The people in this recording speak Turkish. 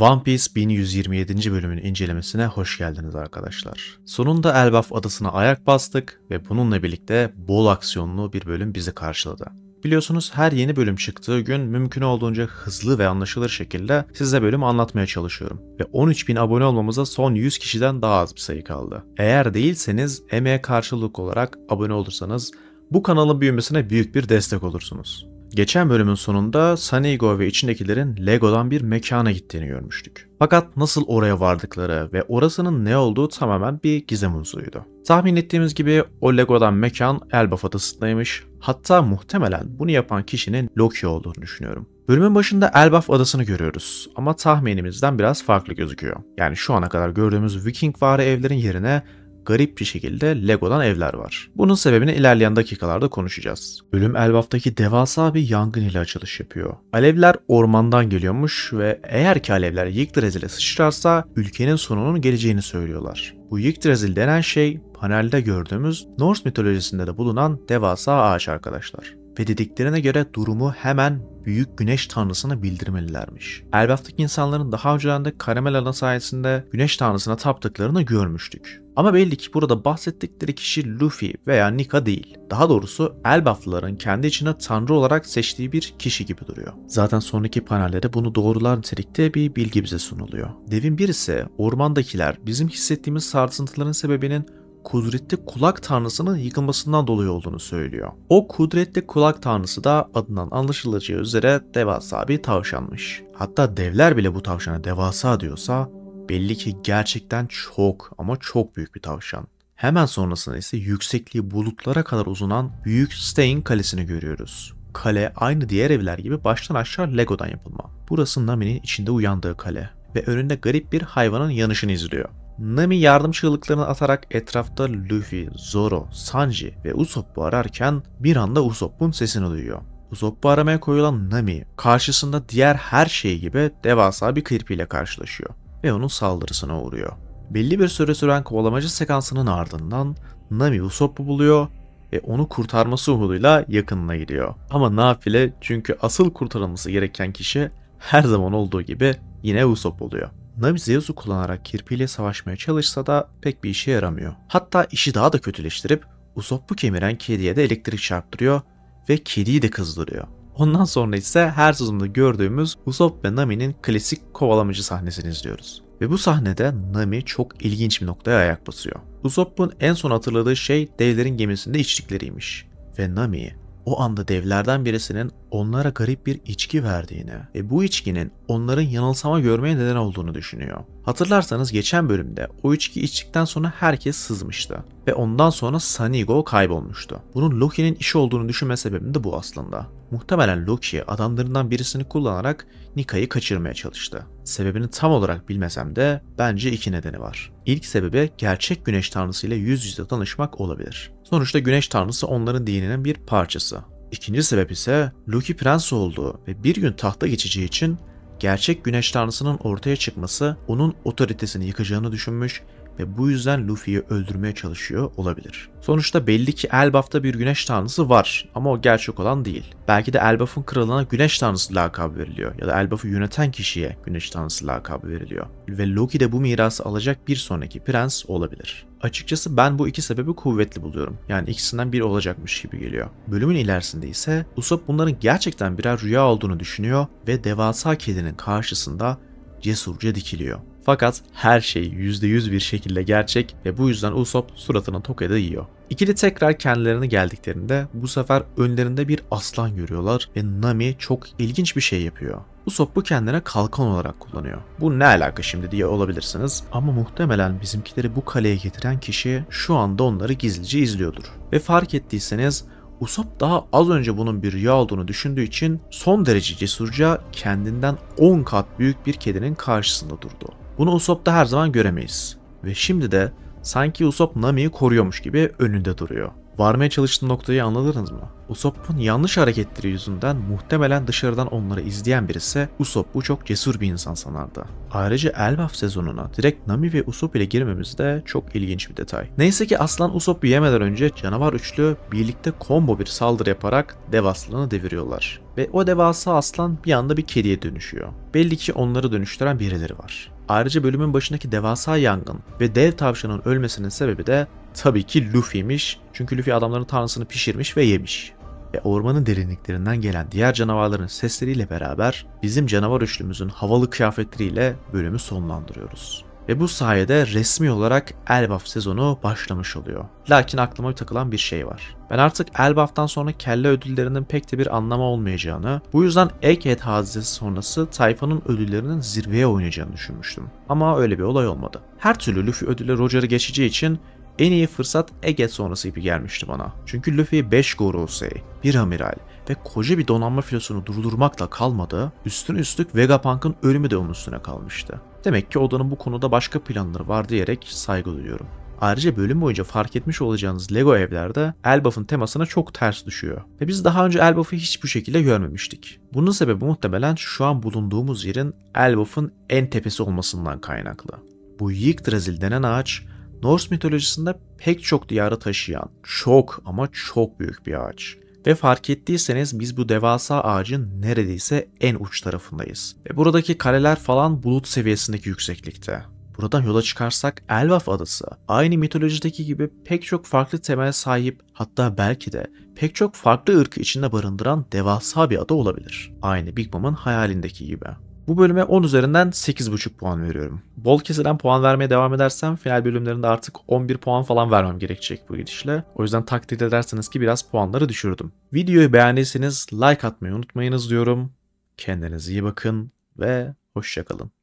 One Piece 1127. bölümün incelemesine hoş geldiniz arkadaşlar. Sonunda Elbaf adasına ayak bastık ve bununla birlikte bol aksiyonlu bir bölüm bizi karşıladı. Biliyorsunuz her yeni bölüm çıktığı gün mümkün olduğunca hızlı ve anlaşılır şekilde size bölümü anlatmaya çalışıyorum. Ve 13.000 abone olmamıza son 100 kişiden daha az bir sayı kaldı. Eğer değilseniz emeğe karşılık olarak abone olursanız bu kanalın büyümesine büyük bir destek olursunuz. Geçen bölümün sonunda San ve içindekilerin Lego'dan bir mekana gittiğini görmüştük. Fakat nasıl oraya vardıkları ve orasının ne olduğu tamamen bir gizem unsuruydu. Tahmin ettiğimiz gibi o Lego'dan mekan Elba adasındaymış. Hatta muhtemelen bunu yapan kişinin Loki olduğunu düşünüyorum. Bölümün başında Elbaf adasını görüyoruz ama tahminimizden biraz farklı gözüküyor. Yani şu ana kadar gördüğümüz Viking vari evlerin yerine garip bir şekilde Lego'dan evler var. Bunun sebebini ilerleyen dakikalarda konuşacağız. Ölüm Elbaf'taki devasa bir yangın ile açılış yapıyor. Alevler ormandan geliyormuş ve eğer ki alevler Yggdrasil ile sıçrarsa ülkenin sonunun geleceğini söylüyorlar. Bu Yggdrasil denen şey panelde gördüğümüz Norse mitolojisinde de bulunan devasa ağaç arkadaşlar ve dediklerine göre durumu hemen büyük güneş tanrısına bildirmelilermiş. Elbaftaki insanların daha önceden de karamel ana sayesinde güneş tanrısına taptıklarını görmüştük. Ama belli ki burada bahsettikleri kişi Luffy veya Nika değil. Daha doğrusu Elbaflıların kendi içine tanrı olarak seçtiği bir kişi gibi duruyor. Zaten sonraki panellerde bunu doğrular nitelikte bir bilgi bize sunuluyor. Devin birisi ormandakiler bizim hissettiğimiz sarsıntıların sebebinin kudretli kulak tanrısının yıkılmasından dolayı olduğunu söylüyor. O kudretli kulak tanrısı da adından anlaşılacağı üzere devasa bir tavşanmış. Hatta devler bile bu tavşana devasa diyorsa belli ki gerçekten çok ama çok büyük bir tavşan. Hemen sonrasında ise yüksekliği bulutlara kadar uzanan Büyük Stein Kalesi'ni görüyoruz. Kale aynı diğer evler gibi baştan aşağı Lego'dan yapılma. Burası Nami'nin içinde uyandığı kale ve önünde garip bir hayvanın yanışını izliyor. Nami yardım çığlıklarını atarak etrafta Luffy, Zoro, Sanji ve Usopp'u ararken bir anda Usopp'un sesini duyuyor. Usopp'u aramaya koyulan Nami karşısında diğer her şey gibi devasa bir kirpiyle karşılaşıyor ve onun saldırısına uğruyor. Belli bir süre süren kovalamacı sekansının ardından Nami Usopp'u buluyor ve onu kurtarması umuduyla yakınına gidiyor. Ama nafile çünkü asıl kurtarılması gereken kişi her zaman olduğu gibi yine Usopp oluyor. Navi Zeus'u kullanarak kirpiyle savaşmaya çalışsa da pek bir işe yaramıyor. Hatta işi daha da kötüleştirip Usopp'u kemiren kediye de elektrik çarptırıyor ve kediyi de kızdırıyor. Ondan sonra ise her sezonda gördüğümüz Usopp ve Nami'nin klasik kovalamacı sahnesini izliyoruz. Ve bu sahnede Nami çok ilginç bir noktaya ayak basıyor. Usopp'un en son hatırladığı şey devlerin gemisinde içtikleriymiş. Ve Nami o anda devlerden birisinin onlara garip bir içki verdiğini ve bu içkinin onların yanılsama görmeye neden olduğunu düşünüyor. Hatırlarsanız geçen bölümde o içki içtikten sonra herkes sızmıştı ve ondan sonra Sanigo kaybolmuştu. Bunun Loki'nin işi olduğunu düşünme sebebim de bu aslında. Muhtemelen Loki adamlarından birisini kullanarak Nika'yı kaçırmaya çalıştı. Sebebini tam olarak bilmesem de bence iki nedeni var. İlk sebebi gerçek güneş tanrısı ile yüz yüze tanışmak olabilir. Sonuçta güneş tanrısı onların dininin bir parçası İkinci sebep ise Loki prens oldu ve bir gün tahta geçeceği için gerçek güneş tanrısının ortaya çıkması onun otoritesini yıkacağını düşünmüş ve bu yüzden Luffy'yi öldürmeye çalışıyor olabilir. Sonuçta belli ki Elbaf'ta bir güneş tanrısı var ama o gerçek olan değil. Belki de Elbaf'ın kralına güneş tanrısı lakabı veriliyor ya da Elbaf'ı yöneten kişiye güneş tanrısı lakabı veriliyor. Ve Loki de bu mirası alacak bir sonraki prens olabilir. Açıkçası ben bu iki sebebi kuvvetli buluyorum. Yani ikisinden biri olacakmış gibi geliyor. Bölümün ilerisinde ise Usopp bunların gerçekten birer rüya olduğunu düşünüyor ve devasa kedinin karşısında cesurca dikiliyor. Fakat her şey %100 bir şekilde gerçek ve bu yüzden Usopp suratına tokayı da yiyor. İkili tekrar kendilerine geldiklerinde bu sefer önlerinde bir aslan görüyorlar ve Nami çok ilginç bir şey yapıyor. Usopp bu kendine kalkan olarak kullanıyor. Bu ne alaka şimdi diye olabilirsiniz ama muhtemelen bizimkileri bu kaleye getiren kişi şu anda onları gizlice izliyordur. Ve fark ettiyseniz Usopp daha az önce bunun bir rüya olduğunu düşündüğü için son derece cesurca kendinden 10 kat büyük bir kedinin karşısında durdu. Bunu Usopp'ta her zaman göremeyiz. Ve şimdi de sanki Usopp Nami'yi koruyormuş gibi önünde duruyor. Varmaya çalıştığı noktayı anladınız mı? Usopp'un yanlış hareketleri yüzünden muhtemelen dışarıdan onları izleyen birisi Usopp'u çok cesur bir insan sanardı. Ayrıca Elbaf sezonuna direkt Nami ve Usopp ile girmemiz de çok ilginç bir detay. Neyse ki aslan Usopp'u yemeden önce canavar üçlü birlikte combo bir saldırı yaparak dev aslanı deviriyorlar. Ve o devasa aslan bir anda bir kediye dönüşüyor. Belli ki onları dönüştüren birileri var. Ayrıca bölümün başındaki devasa yangın ve dev tavşanın ölmesinin sebebi de tabii ki Luffy'miş. Çünkü Luffy adamların tanrısını pişirmiş ve yemiş. Ve ormanın derinliklerinden gelen diğer canavarların sesleriyle beraber bizim canavar üçlümüzün havalı kıyafetleriyle bölümü sonlandırıyoruz ve bu sayede resmi olarak Elbaf sezonu başlamış oluyor. Lakin aklıma bir takılan bir şey var. Ben artık Elbaf'tan sonra kelle ödüllerinin pek de bir anlamı olmayacağını, bu yüzden Egghead hadisesi sonrası tayfanın ödüllerinin zirveye oynayacağını düşünmüştüm. Ama öyle bir olay olmadı. Her türlü Luffy ödülü Roger'ı geçeceği için en iyi fırsat Egghead sonrası gibi gelmişti bana. Çünkü Luffy 5 Gorosei, bir amiral ve koca bir donanma filosunu durdurmakla kalmadı, üstün üstlük Vegapunk'ın ölümü de onun üstüne kalmıştı. Demek ki odanın bu konuda başka planları var diyerek saygı duyuyorum. Ayrıca bölüm boyunca fark etmiş olacağınız Lego evlerde Elbaf'ın temasına çok ters düşüyor. Ve biz daha önce Elbaf'ı hiç bu şekilde görmemiştik. Bunun sebebi muhtemelen şu an bulunduğumuz yerin Elbaf'ın en tepesi olmasından kaynaklı. Bu Yggdrasil denen ağaç Norse mitolojisinde pek çok diyarı taşıyan çok ama çok büyük bir ağaç. Ve fark ettiyseniz biz bu devasa ağacın neredeyse en uç tarafındayız. Ve buradaki kaleler falan bulut seviyesindeki yükseklikte. Buradan yola çıkarsak Elvaf adası aynı mitolojideki gibi pek çok farklı temel sahip hatta belki de pek çok farklı ırkı içinde barındıran devasa bir ada olabilir. Aynı Big Mom'un hayalindeki gibi. Bu bölüme 10 üzerinden 8,5 puan veriyorum. Bol kesilen puan vermeye devam edersem final bölümlerinde artık 11 puan falan vermem gerekecek bu gidişle. O yüzden takdir ederseniz ki biraz puanları düşürdüm. Videoyu beğendiyseniz like atmayı unutmayınız diyorum. Kendinize iyi bakın ve hoşçakalın.